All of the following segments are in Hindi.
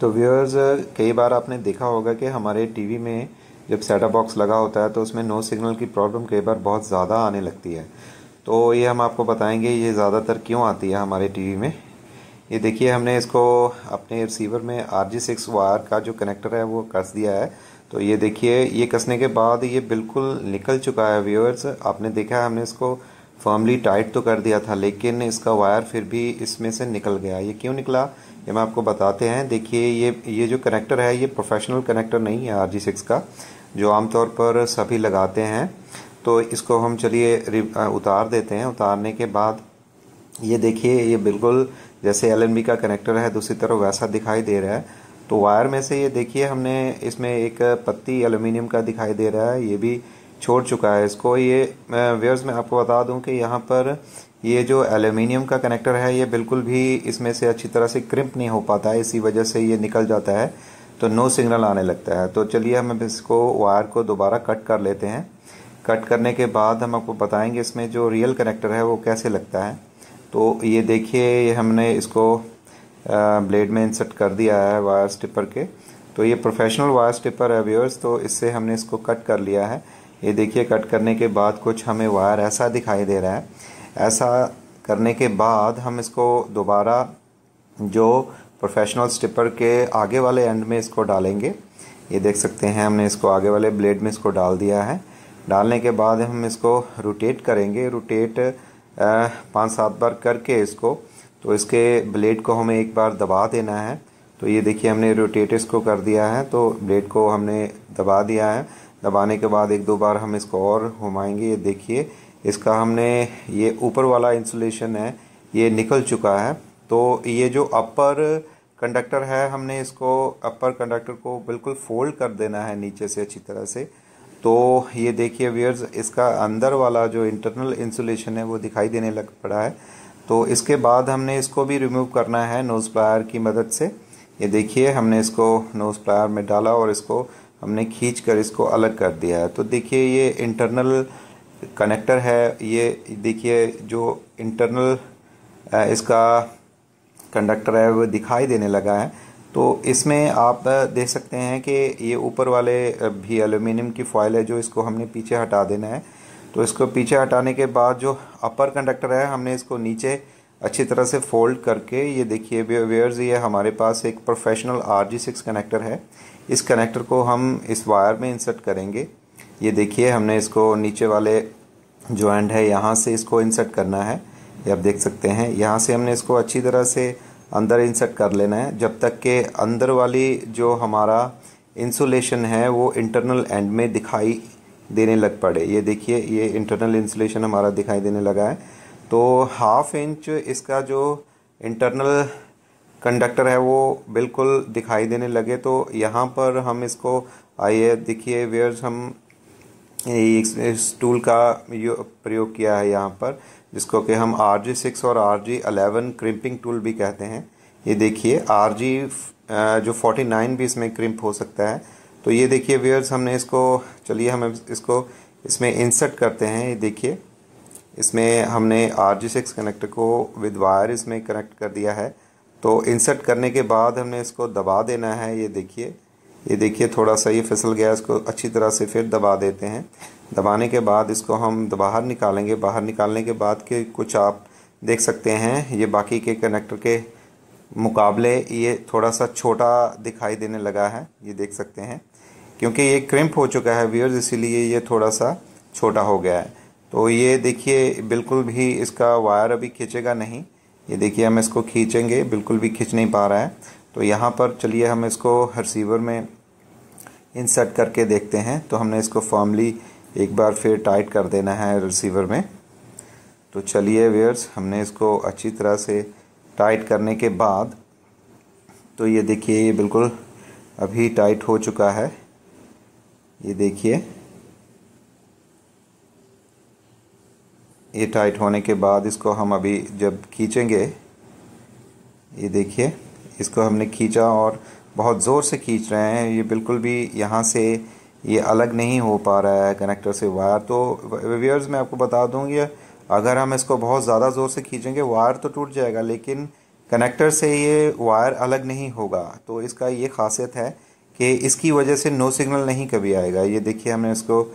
तो व्यूअर्स कई बार आपने देखा होगा कि हमारे टीवी में जब सेटअप बॉक्स लगा होता है तो उसमें नो सिग्नल की प्रॉब्लम कई बार बहुत ज़्यादा आने लगती है तो ये हम आपको बताएंगे ये ज़्यादातर क्यों आती है हमारे टीवी में ये देखिए हमने इसको अपने रिसीवर में आर जी सिक्स वायर का जो कनेक्टर है वो कस दिया है तो ये देखिए ये कसने के बाद ये बिल्कुल निकल चुका है व्यूअर्स आपने देखा है हमने इसको फर्मली टाइट तो कर दिया था लेकिन इसका वायर फिर भी इसमें से निकल गया ये क्यों निकला ये मैं आपको बताते हैं देखिए ये ये जो कनेक्टर है ये प्रोफेशनल कनेक्टर नहीं है आर जी सिक्स का जो आमतौर पर सभी लगाते हैं तो इसको हम चलिए उतार देते हैं उतारने के बाद ये देखिए ये बिल्कुल जैसे एल का कनेक्टर है दूसरी तो तरफ वैसा दिखाई दे रहा है तो वायर में से ये देखिए हमने इसमें एक पत्ती एल्यूमिनियम का दिखाई दे रहा है ये भी छोड़ चुका है इसको ये व्यर्स में आपको बता दूं कि यहाँ पर ये जो एल्यूमिनियम का कनेक्टर है ये बिल्कुल भी इसमें से अच्छी तरह से क्रिम्प नहीं हो पाता है इसी वजह से ये निकल जाता है तो नो सिग्नल आने लगता है तो चलिए हम इसको वायर को दोबारा कट कर लेते हैं कट करने के बाद हम आपको बताएंगे इसमें जो रियल कनेक्टर है वो कैसे लगता है तो ये देखिए हमने इसको ब्लेड में इंसर्ट कर दिया है वायर स्टिपर के तो ये प्रोफेशनल वायर स्टिपर है व्यूअर्स तो इससे हमने इसको कट कर लिया है ये देखिए कट करने के बाद कुछ हमें वायर ऐसा दिखाई दे रहा है ऐसा करने के बाद हम इसको दोबारा जो प्रोफेशनल स्टिपर के आगे वाले एंड में इसको डालेंगे ये देख सकते हैं हमने इसको आगे वाले ब्लेड में इसको डाल दिया है डालने के बाद हम इसको रोटेट करेंगे रोटेट पाँच सात बार करके इसको तो इसके ब्लेड को हमें एक बार दबा देना है तो ये देखिए हमने रोटेट इसको कर दिया है तो ब्लेड को हमने दबा दिया है दबाने के बाद एक दो बार हम इसको और घुमाएंगे ये देखिए इसका हमने ये ऊपर वाला इंसुलेशन है ये निकल चुका है तो ये जो अपर कंडक्टर है हमने इसको अपर कंडक्टर को बिल्कुल फोल्ड कर देना है नीचे से अच्छी तरह से तो ये देखिए वियर्स इसका अंदर वाला जो इंटरनल इंसुलेशन है वो दिखाई देने लग पड़ा है तो इसके बाद हमने इसको भी रिमूव करना है नोज़ प्लायर की मदद से ये देखिए हमने इसको नोज़ प्लायर में डाला और इसको हमने खींच कर इसको अलग कर दिया है तो देखिए ये इंटरनल कनेक्टर है ये देखिए जो इंटरनल इसका कंडक्टर है वो दिखाई देने लगा है तो इसमें आप देख सकते हैं कि ये ऊपर वाले भी एल्यूमिनियम की फॉइल है जो इसको हमने पीछे हटा देना है तो इसको पीछे हटाने के बाद जो अपर कंडक्टर है हमने इसको नीचे अच्छी तरह से फोल्ड करके ये देखिए वेयर्स ये हमारे पास एक professional R G six connector है इस कनेक्टर को हम इस वायर में इंसर्ट करेंगे ये देखिए हमने इसको नीचे वाले जॉइंट है यहाँ से इसको इंसर्ट करना है ये आप देख सकते हैं यहाँ से हमने इसको अच्छी तरह से अंदर इंसर्ट कर लेना है जब तक के अंदर वाली जो हमारा इंसुलेशन है वो इंटरनल एंड में दिखाई देने लग पड़े ये देखिए ये इंटरनल इंसुलेशन हमारा दिखाई देने लगा है तो हाफ इंच इसका जो इंटरनल कंडक्टर है वो बिल्कुल दिखाई देने लगे तो यहाँ पर हम इसको आइए देखिए वेयर्स हम इस टूल का प्रयोग किया है यहाँ पर जिसको कि हम आर जी सिक्स और R G eleven crimping tool भी कहते हैं ये देखिए आर जी जो फोर्टी नाइन भी इसमें क्रिम्प हो सकता है तो ये देखिए वेयर्स हमने इसको चलिए हम इसको इसमें इंसर्ट करते हैं ये देखिए इसमें हमने आर जी सिक्स कनेक्टर को विद वायर इसमें कनेक्ट कर दिया है तो इंसर्ट करने के बाद हमने इसको दबा देना है ये देखिए ये देखिए थोड़ा सा ये फिसल गया इसको अच्छी तरह से फिर दबा देते हैं दबाने के बाद इसको हम बाहर निकालेंगे बाहर निकालने के बाद के कुछ आप देख सकते हैं ये बाकी के कनेक्टर के मुकाबले ये थोड़ा सा छोटा दिखाई देने लगा है ये देख सकते हैं क्योंकि ये क्रिम्प हो चुका है व्यूअर्स इसीलिए ये थोड़ा सा छोटा हो गया है तो ये देखिए बिल्कुल भी इसका वायर अभी खींचेगा नहीं ये देखिए हम इसको खींचेंगे बिल्कुल भी खींच नहीं पा रहा है तो यहाँ पर चलिए हम इसको रिसीवर में इंसर्ट करके देखते हैं तो हमने इसको फॉर्मली एक बार फिर टाइट कर देना है रिसीवर में तो चलिए वेयर्स हमने इसको अच्छी तरह से टाइट करने के बाद तो ये देखिए ये बिल्कुल अभी टाइट हो चुका है ये देखिए ये टाइट होने के बाद इसको हम अभी जब खींचेंगे ये देखिए इसको हमने खींचा और बहुत ज़ोर से खींच रहे हैं ये बिल्कुल भी यहाँ से ये अलग नहीं हो पा रहा है कनेक्टर से वायर तो व्यवर्स मैं आपको बता दूँगी अगर हम इसको बहुत ज़्यादा ज़ोर से खींचेंगे वायर तो टूट जाएगा लेकिन कनेक्टर से ये वायर अलग नहीं होगा तो इसका ये खासियत है कि इसकी वजह से नो सिग्नल नहीं कभी आएगा ये देखिए हमने इसको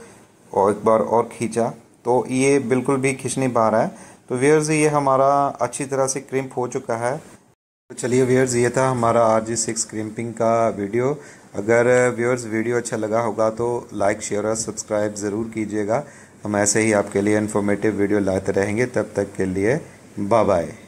और एक बार और खींचा तो ये बिल्कुल भी खींच नहीं पा रहा है तो वेयर्स ये हमारा अच्छी तरह से क्रिम्प हो चुका है तो चलिए वेयर्स ये था हमारा आर जी सिक्स क्रिम्पिंग का वीडियो अगर व्यूअर्स वीडियो अच्छा लगा होगा तो लाइक शेयर और सब्सक्राइब ज़रूर कीजिएगा हम ऐसे ही आपके लिए इन्फॉर्मेटिव वीडियो लाते रहेंगे तब तक के लिए बाय बाय